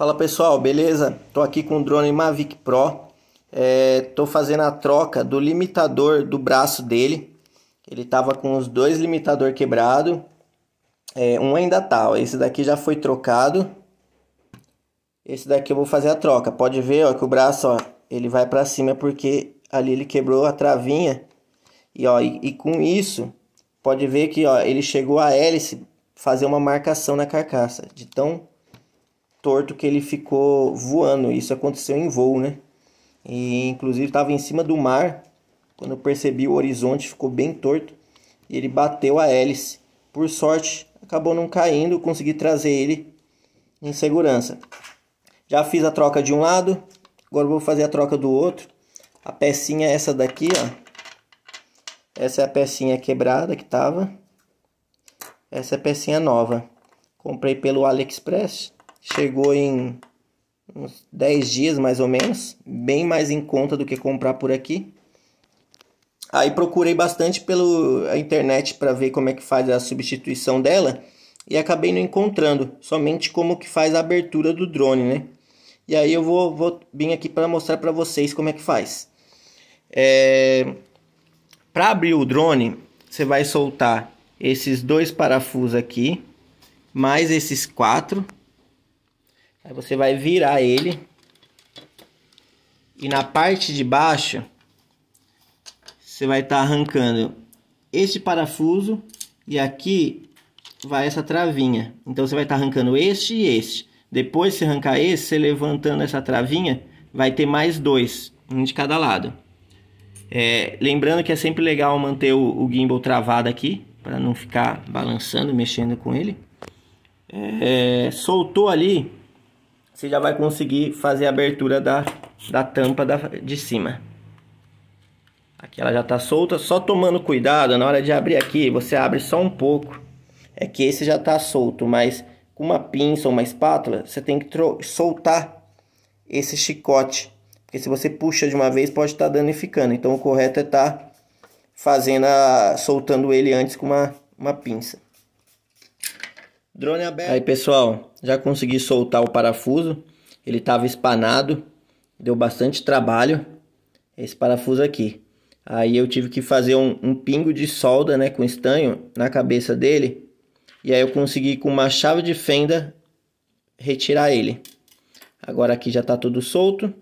Fala pessoal, beleza? Tô aqui com o drone Mavic Pro. É, tô fazendo a troca do limitador do braço dele. Ele tava com os dois limitadores quebrados, É, um ainda tá. Ó. Esse daqui já foi trocado. Esse daqui eu vou fazer a troca. Pode ver ó, que o braço ó, ele vai para cima porque ali ele quebrou a travinha. E, ó, e, e com isso, pode ver que ó, ele chegou a hélice fazer uma marcação na carcaça. De tão torto que ele ficou voando. Isso aconteceu em voo, né? E inclusive estava em cima do mar. Quando eu percebi o horizonte, ficou bem torto. E ele bateu a hélice. Por sorte, acabou não caindo. Consegui trazer ele em segurança. Já fiz a troca de um lado. Agora vou fazer a troca do outro. A pecinha é essa daqui, ó. Essa é a pecinha quebrada que tava. Essa é a pecinha nova. Comprei pelo AliExpress. Chegou em uns 10 dias mais ou menos, bem mais em conta do que comprar por aqui. Aí procurei bastante pela internet para ver como é que faz a substituição dela e acabei não encontrando, somente como que faz a abertura do drone, né? E aí eu vou, vou vir aqui para mostrar para vocês como é que faz. É... Para abrir o drone, você vai soltar esses dois parafusos aqui, mais esses quatro, Aí você vai virar ele. E na parte de baixo, você vai estar tá arrancando este parafuso e aqui vai essa travinha. Então você vai estar tá arrancando este e este. Depois se arrancar esse, você levantando essa travinha, vai ter mais dois, um de cada lado. É, lembrando que é sempre legal manter o, o gimbal travado aqui, para não ficar balançando, mexendo com ele. É, soltou ali, você já vai conseguir fazer a abertura da, da tampa da, de cima. Aqui ela já está solta, só tomando cuidado, na hora de abrir aqui, você abre só um pouco. É que esse já está solto, mas com uma pinça ou uma espátula, você tem que soltar esse chicote. Porque se você puxa de uma vez, pode estar tá danificando. Então o correto é estar tá fazendo a, soltando ele antes com uma, uma pinça. Drone aberto. Aí, pessoal, já consegui soltar o parafuso. Ele estava espanado, deu bastante trabalho esse parafuso aqui. Aí eu tive que fazer um, um, pingo de solda, né, com estanho na cabeça dele. E aí eu consegui com uma chave de fenda retirar ele. Agora aqui já está tudo solto.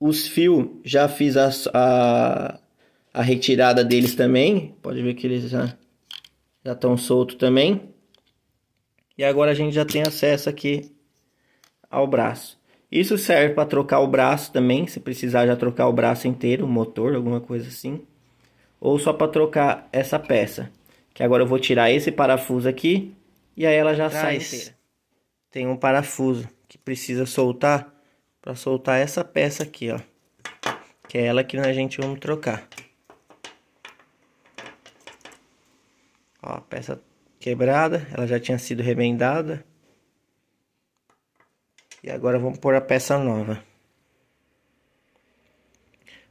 Os fios já fiz a, a, a retirada deles também. Pode ver que eles já já estão soltos também. E agora a gente já tem acesso aqui ao braço. Isso serve para trocar o braço também, se precisar já trocar o braço inteiro, o motor, alguma coisa assim. Ou só para trocar essa peça. Que agora eu vou tirar esse parafuso aqui e aí ela já Traz. sai inteira. Tem um parafuso que precisa soltar para soltar essa peça aqui, ó. Que é ela que a gente vamos trocar. Ó, a peça quebrada, ela já tinha sido remendada. E agora vamos pôr a peça nova.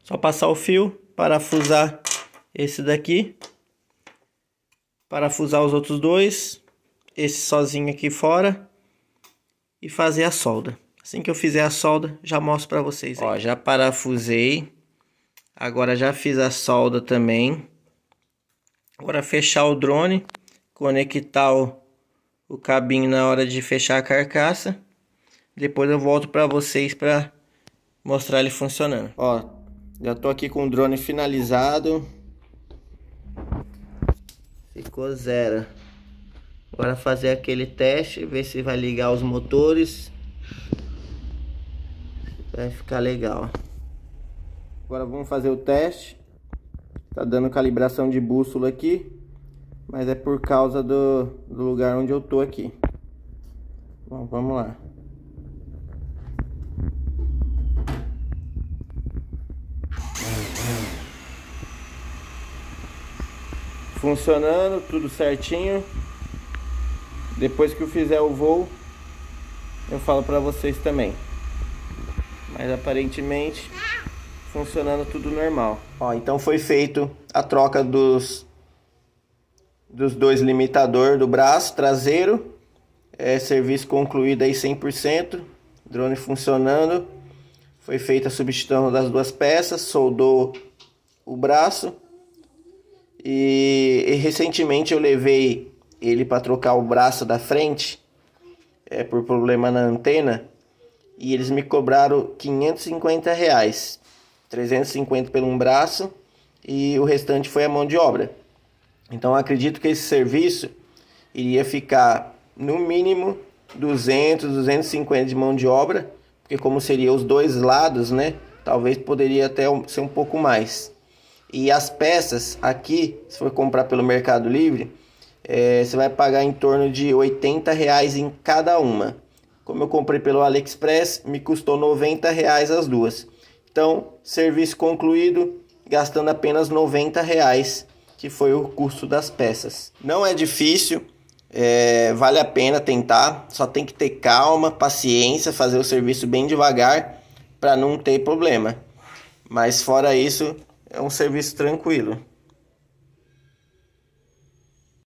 Só passar o fio, parafusar esse daqui, parafusar os outros dois, esse sozinho aqui fora e fazer a solda. Assim que eu fizer a solda, já mostro para vocês. Aí. Ó, já parafusei. Agora já fiz a solda também. Agora fechar o drone conectar o, o cabinho na hora de fechar a carcaça. Depois eu volto para vocês para mostrar ele funcionando. Ó, já tô aqui com o drone finalizado. Ficou zero. Agora fazer aquele teste, ver se vai ligar os motores. Vai ficar legal. Agora vamos fazer o teste. Tá dando calibração de bússola aqui mas é por causa do, do lugar onde eu tô aqui. Bom, vamos lá. Funcionando, tudo certinho. Depois que eu fizer o voo, eu falo para vocês também. Mas aparentemente funcionando tudo normal. Ó, então foi feito a troca dos dos dois limitador do braço traseiro. É, serviço concluído aí 100%, drone funcionando. Foi feita a substituição das duas peças, soldou o braço. E, e recentemente eu levei ele para trocar o braço da frente, é, por problema na antena. E eles me cobraram 550 reais, 350 pelo um braço e o restante foi a mão de obra. Então acredito que esse serviço iria ficar no mínimo 200, 250 de mão de obra, porque como seria os dois lados, né? Talvez poderia até ser um pouco mais. E as peças aqui, se for comprar pelo Mercado Livre, é, você vai pagar em torno de 80 reais em cada uma. Como eu comprei pelo AliExpress, me custou 90 reais as duas. Então, serviço concluído, gastando apenas 90 reais que foi o curso das peças. Não é difícil, é, vale a pena tentar, só tem que ter calma, paciência, fazer o serviço bem devagar para não ter problema. Mas fora isso, é um serviço tranquilo.